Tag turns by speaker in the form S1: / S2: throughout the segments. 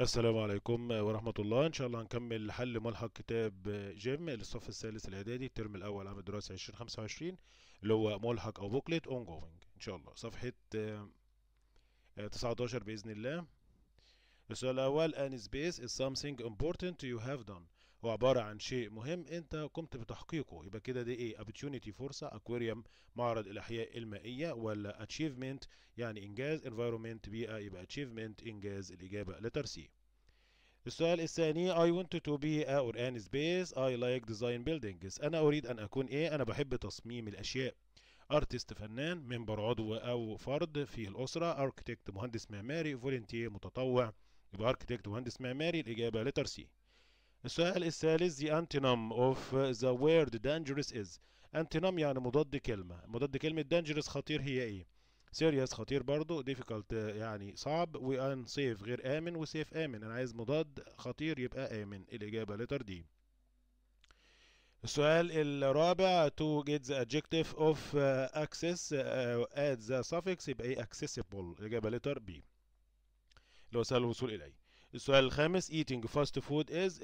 S1: السلام عليكم ورحمة الله إن شاء الله هنكمل حل ملحق كتاب جيم للصف الثالث الإعدادي الترم الأول عام الدراسي 2025 اللي هو ملحق أو بوكلت أون جوينج إن شاء الله صفحة 19 آه، بإذن الله السؤال الأول أن سبيس is something important you have done هو عبارة عن شيء مهم انت قمت بتحقيقه يبقى كده دي ايه opportunity فرصة اكواريوم معرض الاحياء المائية ولا achievement يعني انجاز environment بيئة يبقى achievement انجاز الاجابة letter السؤال الثاني I want to be a an space I like design buildings أنا أريد أن أكون إيه أنا بحب تصميم الأشياء artist فنان member عضو أو فرد في الأسرة architect مهندس معماري volunteer متطوع يبقى architect مهندس معماري الإجابة لتر سي السؤال الثالث the antonym of uh, the word dangerous is antonym يعني مضاد كلمة مضاد كلمة dangerous خطير هي ايه serious خطير برضو difficult يعني صعب و unsafe غير آمن و safe آمن أنا عايز مضاد خطير يبقى آمن الإجابة لتر دي السؤال الرابع to get the adjective of uh, access uh, add the suffix يبقى ايه accessible الإجابة لتر بي اللي هو سهل الوصول إليه السؤال الخامس eating fast food is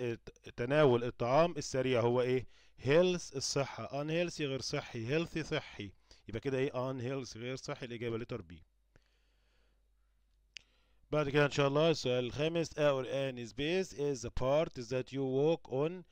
S1: تناول الطعام السريع هو ايه health الصحة unhealthy غير صحي healthy صحي يبقى كده ايه unhealthy غير صحي الإجابة لتر بي بعد كده ان شاء الله السؤال الخامس our an space is a part that you walk on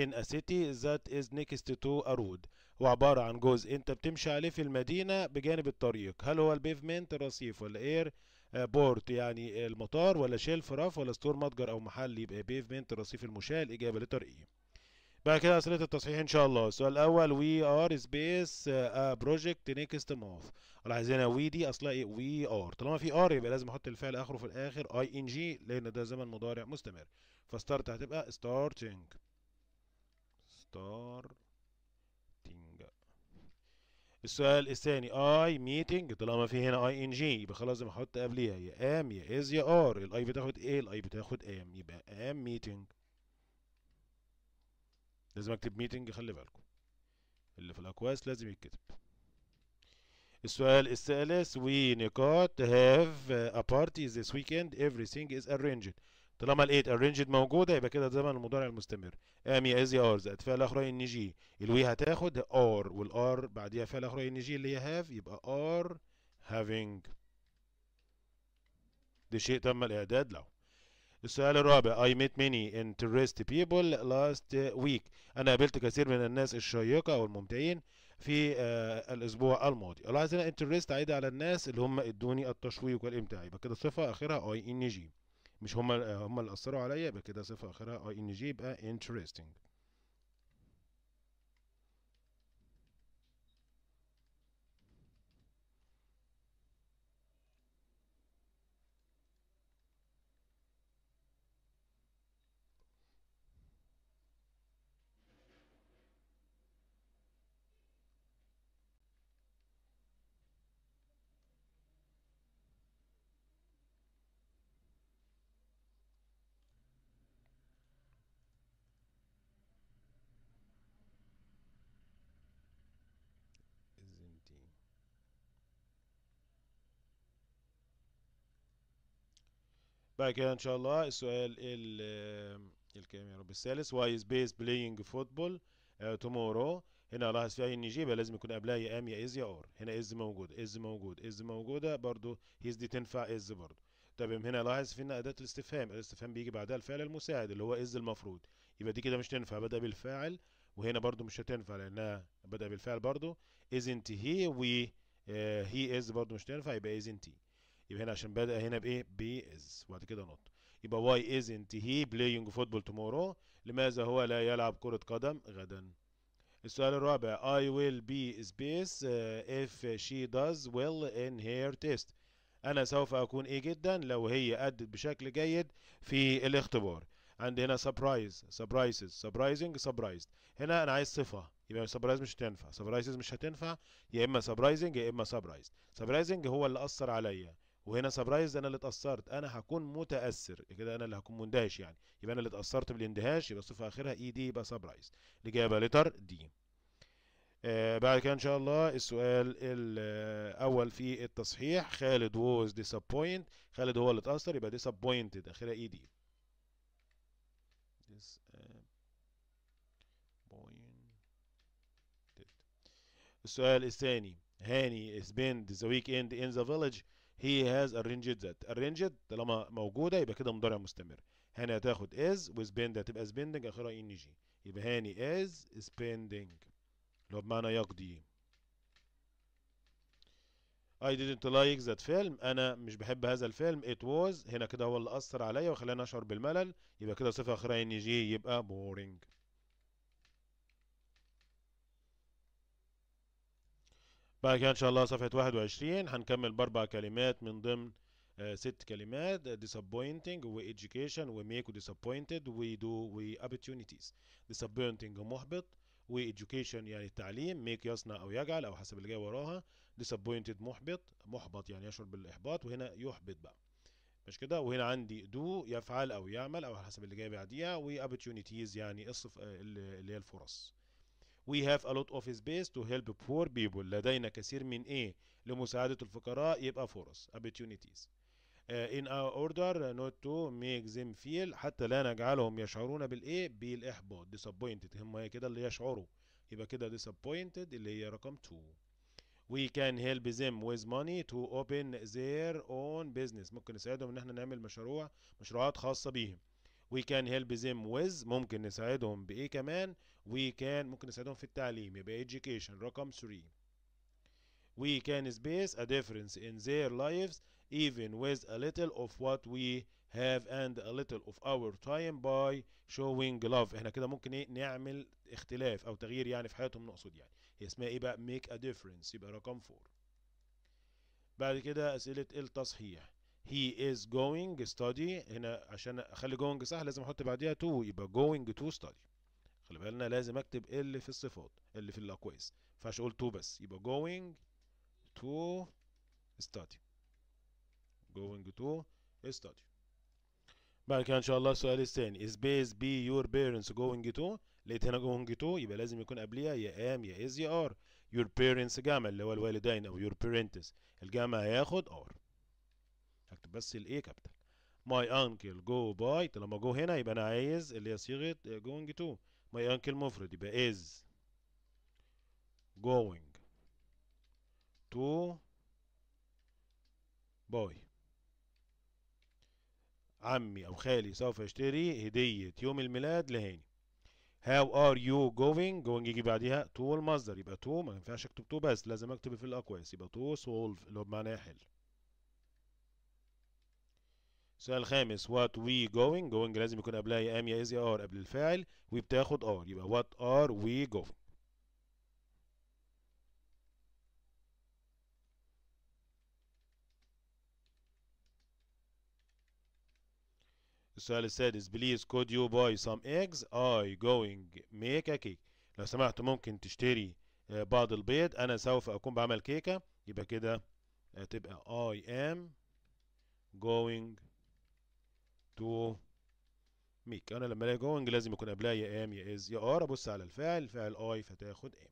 S1: in a city that is next to a road هو عبارة عن جزء انت بتمشي عليه في المدينة بجانب الطريق هل هو البيفمنت الرصيف ولا اير آه، بورد يعني المطار ولا شيلف راف ولا ستور متجر او محل يبقى بيفمنت رصيف المشاة الاجابه لتر اي e. بعد كده اسئله التصحيح ان شاء الله السؤال الاول وي ار سبيس بروجكت نيكست ماوث عايزينها وي دي اصلها ايه وي ار طالما في ار يبقى لازم احط الفعل اخره في الاخر اي ان جي لان ده زمن مضارع مستمر فستارت هتبقى ستارتنج ستارت السؤال الثاني اي ميتنج طالما في هنا اي ان جي يبقى خلاص انا احط قبليها يا ام يا از يا ار الاي بتاخد ايه الاي بتاخد ام يبقى ام ميتنج لازم اكتب ميتنج خلي بالكم اللي في الاكواس لازم يتكتب السؤال الثالث we نقاط have a party this weekend everything is arranged طالما لقيت الرينجد موجوده يبقى كده الزمن المضارع المستمر قام ار زائد فعل اخر ان جي الوي هتاخد ار والار بعديها فعل اخر ان جي اللي هي هاف يبقى ار هافينج ده شيء تم الاعداد له السؤال الرابع I met many interesting people last week أنا قابلت كثير من الناس الشيقة أو الممتعين في آه الأسبوع الماضي ألاحظ هنا interest عايدة على الناس اللي هم ادوني التشويق والإمتاع يبقى كده صفة آخرها I N G مش هم آه، هم اللي اثروا عليا يبقى كده صفه اخرها اي آه، ان جي يبقى interesting بعد كده ان شاء الله السؤال ال الكام يا رب الثالث واي از بيز بلاينج فوتبول تومورو هنا الاحظ في ان جي يبقى لازم يكون قبلها يا ام يا از يا اور هنا از موجود از موجود از موجوده برضو هيز دي تنفع از برضو طب هنا لاحظ ان اداه الاستفهام الاستفهام بيجي بعدها الفعل المساعد اللي هو از المفروض يبقى دي كده مش تنفع بدا بالفاعل وهنا برضو مش هتنفع لانها بدا بالفعل برضو ازنت هي و هي از برضو مش تنفع يبقى ازنت هي يبقى هنا عشان بدأ هنا بايه إز وبعد كده نط يبقى واي از انت هي بلاينج فوتبول تومورو لماذا هو لا يلعب كره قدم غدا السؤال الرابع I will be space uh, if she does well in her test أنا سوف أكون إيه جدا لو هي أدت بشكل جيد في الاختبار عندي هنا سبرايز surprises سبرايزنج surprised هنا أنا عايز صفة يبقى سبرايز مش هتنفع surprises مش هتنفع يا إما سبرايزنج يا إما surprised سبرايزنج هو اللي أثر عليا وهنا سبرايز انا اللي اتاثرت انا هكون متاثر كده انا اللي هكون مندهش يعني يبقى انا اللي اتاثرت بالاندهاش يبقى الصفه اخرها اي دي يبقى سبرايز الاجابه لتر دي آه بعد كده ان شاء الله السؤال الاول في التصحيح خالد ووز ديسابوينت خالد هو اللي اتاثر يبقى ديسابوينتد اخرها اي دي السؤال الثاني هاني ذا ويك اند ان ذا فيليج هي هاز arranged that arranged طالما موجوده يبقى كده مضارع مستمر هاني هتاخد از وسبند هتبقى سبندنج اخرها ان جي يبقى هاني از سبندنج اللي هو بمعنى يقضي I didn't like that film أنا مش بحب هذا الفيلم it was هنا كده هو اللي أثر عليا وخلاني أشعر بالملل يبقى كده صفة أخرى إن جي يبقى boring بعد كده ان شاء الله صفحه 21 هنكمل باربع كلمات من ضمن آه، ست كلمات آه، disappointing و education و make و disappointed و do و opportunities disappointing محبط و education يعني التعليم make يصنع او يجعل او حسب اللي جاي وراها disappointed محبط محبط يعني يشعر بالاحباط وهنا يحبط بقى مش كده وهنا عندي do يفعل او يعمل او حسب اللي جاي بعديها و opportunities يعني الصف آه، اللي هي الفرص We have a lot of space to help poor people لدينا كثير من إيه لمساعدة الفقراء يبقى فرص opportunities uh, in order uh, not to make them feel حتى لا نجعلهم يشعرون بالايه بالاحباط disappointed هم كده اللي يشعروا يبقى كده disappointed اللي هي رقم 2 we can help them with money to open their own business ممكن نساعدهم ان احنا نعمل مشروع مشروعات خاصه بيهم وي كان هيلب ذيم ويز ممكن نساعدهم بايه كمان وي كان ممكن نساعدهم في التعليم يبقى education رقم 3 we can space a difference in their lives even with a little of what we have and a little of our time by showing love احنا كده ممكن ايه نعمل اختلاف او تغيير يعني في حياتهم نقصد يعني هي اسمها ايه بقى make a difference يبقى رقم 4 بعد كده اسئله التصحيح he is going study هنا عشان اخلي going صح لازم احط بعديها to يبقى going to study خلي بالنا لازم اكتب اللي في الصفات اللي في الاقواس ما ينفعش اقول to بس يبقى going to study going to study بعد كده ان شاء الله السؤال الثاني is base بي your parents going to لقيت هنا going to يبقى لازم يكون قبليها يا am يا is يا are your parents جمع اللي هو الوالدين او your parents الجمع هياخد ار بس الاي كابيتال ماي انكل جو باي لما جو هنا يبقى انا عايز اللي هي صيغه جوينج تو ماي انكل مفرد يبقى از جوينج تو باي عمي او خالي سوف يشتري هديه يوم الميلاد لهاني هاو ار يو جوينج جوينج يجي بعديها تو المصدر يبقى تو ما ينفعش اكتب تو بس لازم اكتب في الاقواس يبقى تو سولف اللي هو بمعنى حل السؤال الخامس وات وي جوينج جوينج لازم يكون قبلها يا ام يا از يا ار قبل الفاعل وبتاخد ار يبقى وات ار وي جوينج السؤال السادس بليز كود يو باي سام ايجز اي جوينج ميك ا كيك لو سمحت ممكن تشتري آه، بعض البيض انا سوف اكون بعمل كيكه يبقى كده هتبقى اي ام جوينج تو ميك انا لما الاقي جوينج لازم يكون قبلها يا ام يا از يا ار ابص على الفعل فعل اي فتاخد ام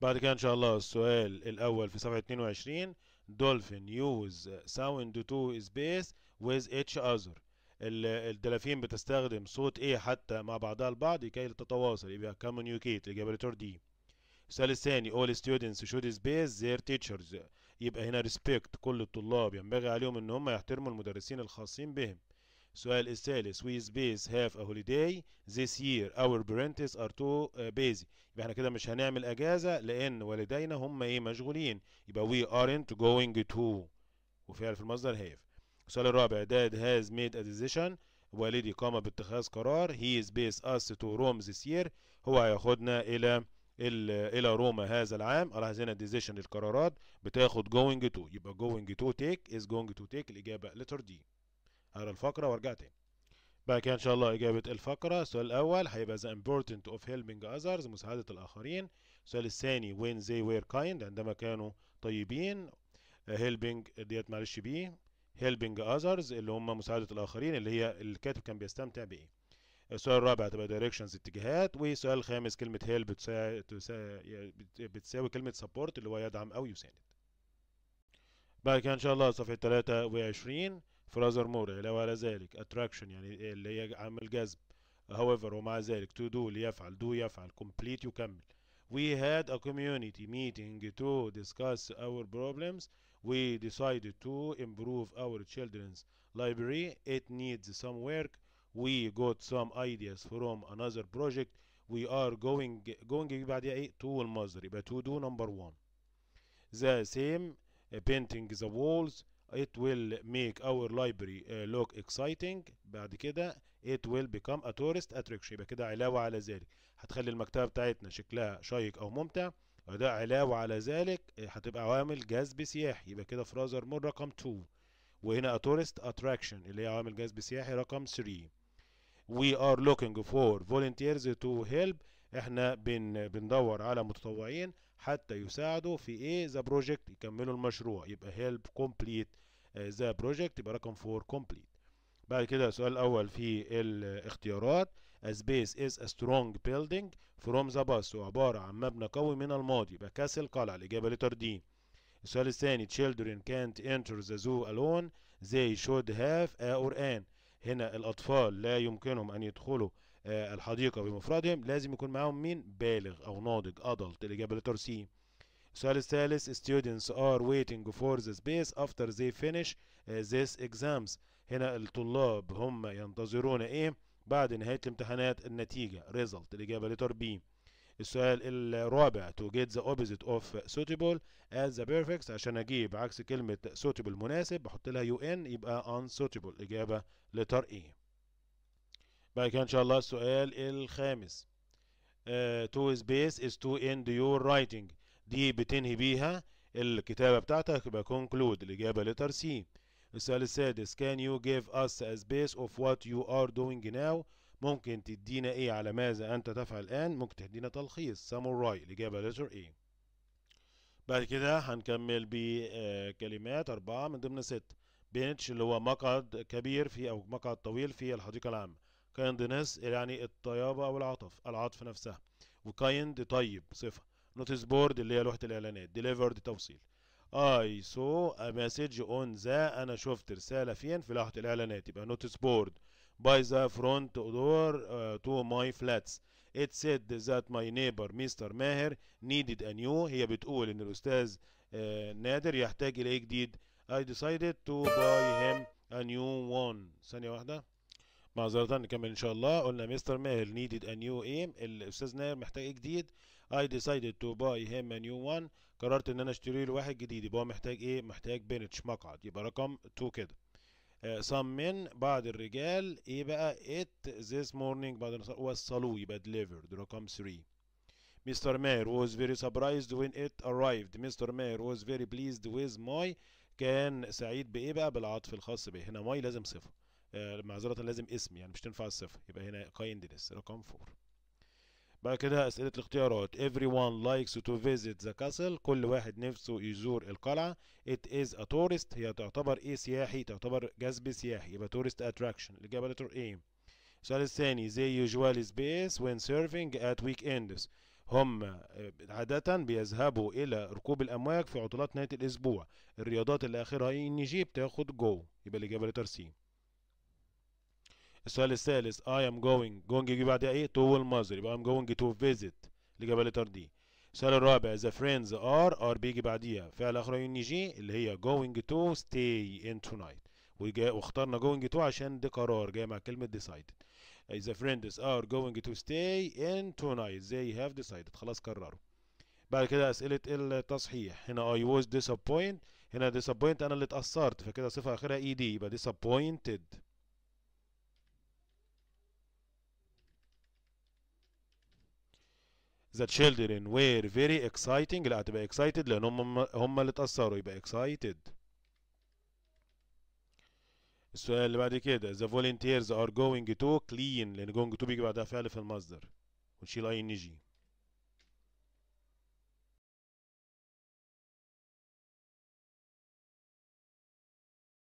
S1: بعد كده ان شاء الله السؤال الاول في صفحه 22 دولفين يوز ساوند تو سبيس ويز اتش اذر الدلافين بتستخدم صوت ايه حتى مع بعضها البعض كي تتواصل يبقى كوميونيكيت الجبريتور دي السؤال الثاني all students should space their teachers يبقى هنا ريسبكت كل الطلاب ينبغي عليهم ان هم يحترموا المدرسين الخاصين بهم السؤال الثالث وي سبيس هاف ا هوليداي this يير اور بيرنتس ار تو بيزي يبقى احنا كده مش هنعمل اجازه لان والدينا هم ايه مشغولين يبقى وي ارنت جوينج تو وفعل في المصدر هاف السؤال الرابع داد هاز ميد ا ديزيشن والدي قام باتخاذ قرار هي سبيس اس تو روم ذس يير هو هياخدنا الى الى روما هذا العام الاحظ هنا ديزيشن القرارات بتاخد جوينج تو يبقى جوينج تو تيك از جوينج تو تيك الاجابه لتر دي على الفقره وارجع تاني بقى كده ان شاء الله اجابه الفقره السؤال الاول هيبقى the امبورتنت of helping others مساعده الاخرين السؤال الثاني when they were kind عندما كانوا طيبين helping ديت معلش بيه helping others اللي هم مساعده الاخرين اللي هي الكاتب كان بيستمتع بايه السؤال الرابع هتبقى directions اتجاهات والسؤال الخامس كلمه help بتساوي, كلمه support اللي هو يدعم او يساند بعد كده ان شاء الله صفحه 23 فرازر مور علاوه على ذلك attraction يعني اللي هي عامل جذب however ومع ذلك to do ليفعل do يفعل complete يكمل we had a community meeting to discuss our problems we decided to improve our children's library it needs some work we got some ideas from another project we are going going بعد ايه to المصدر يبقى to do number one the same painting the walls it will make our library uh, look exciting بعد كده it will become a tourist attraction يبقى كده علاوة على ذلك هتخلي المكتبة بتاعتنا شكلها شيق أو ممتع وده علاوة على ذلك هتبقى عوامل جذب سياحي يبقى كده فرازر مور رقم 2 وهنا a tourist attraction اللي هي عوامل جذب سياحي رقم 3 we are looking for volunteers to help احنا بن بندور على متطوعين حتى يساعدوا في ايه ذا بروجكت يكملوا المشروع يبقى help complete ذا uh, بروجكت يبقى رقم 4 complete بعد كده السؤال الاول في الاختيارات a space is a strong building from the past عبارة عن مبنى قوي من الماضي يبقى كاسل قلعة الإجابة لتر دي السؤال الثاني children can't enter the zoo alone they should have a Quran هنا الأطفال لا يمكنهم أن يدخلوا آه، الحديقة بمفردهم لازم يكون معاهم مين بالغ أو ناضج ادلت الإجابة لتر سي السؤال الثالث students are waiting for the space after they finish آه، these exams هنا الطلاب هم ينتظرون إيه بعد نهاية الامتحانات النتيجة result الإجابة لتر بي السؤال الرابع to get the opposite of suitable as the perfect عشان اجيب عكس كلمة suitable مناسب بحط لها يو ان يبقى unsuitable اجابة لتر اي e. بعد كده ان شاء الله السؤال الخامس uh, to space is to end your writing دي بتنهي بيها الكتابة بتاعتك يبقى conclude الاجابة لتر سي السؤال السادس can you give us a space of what you are doing now ممكن تدينا ايه على ماذا انت تفعل الان ممكن تدينا تلخيص ساموراي الاجابه لتر ايه بعد كده هنكمل بكلمات أربعة من ضمن ست بنتش اللي هو مقعد كبير في أو مقعد طويل في الحديقة العامة kindness يعني الطيابة أو العطف العطف نفسها وكايند طيب صفة نوتس بورد اللي هي لوحة الإعلانات ديليفرد توصيل I saw a message on ذا أنا شفت رسالة فين في لوحة الإعلانات يبقى نوتس بورد by the front door uh, to my flats it said that my neighbor Mr. ماهر needed a new هي بتقول ان الاستاذ uh, نادر يحتاج الى جديد I decided to buy him a new one ثانية واحدة معذرة نكمل ان شاء الله قلنا Mr. ماهر needed a new ايه الاستاذ نادر محتاج ايه جديد I decided to buy him a new one قررت ان انا اشتري له واحد جديد يبقى هو محتاج ايه محتاج بنتش مقعد يبقى رقم 2 كده some men بعض الرجال ايه بقى ات ذيس مورنينج بعد وصلوه يبقى delivered رقم 3 مستر ماير واز فيري سبرايزد وين ات ارايفد مستر ماير واز فيري بليزد ويز ماي كان سعيد بإيه بقى بالعطف الخاص به هنا ماي لازم صفة آه، معذرة لازم اسم يعني مش تنفع الصفة يبقى هنا kindness رقم 4 بعد كده أسئلة الاختيارات everyone likes to visit the castle كل واحد نفسه يزور القلعة it is a tourist هي تعتبر إيه سياحي تعتبر جذب سياحي يبقى tourist attraction الإجابة لتر A السؤال الثاني they usually space when surfing at weekends هم آه، عادة بيذهبوا إلى ركوب الأمواج في عطلات نهاية الأسبوع الرياضات اللي آخرها إن جي بتاخد جو يبقى الإجابة لتر سي السؤال الثالث I am going going يجي بعدها ايه to المصدر يبقى I'm going to visit اللي قبل دي السؤال الرابع the friends are are بيجي بعديها فعل اخر جي اللي هي going to stay in tonight وجا واخترنا going to عشان ده قرار جاي مع كلمة decided إيه، the friends are going to stay in tonight they have decided خلاص قرروا بعد كده أسئلة التصحيح هنا اي ووز ديسابوينت هنا ديسابوينت أنا اللي اتأثرت فكده صفة آخرها اي e دي يبقى disappointed The children were very exciting لا هتبقى excited لأن هم هم اللي اتأثروا يبقى excited السؤال اللي بعد كده The volunteers are going to clean لأن going to بيجي بعدها فعل في المصدر أي ing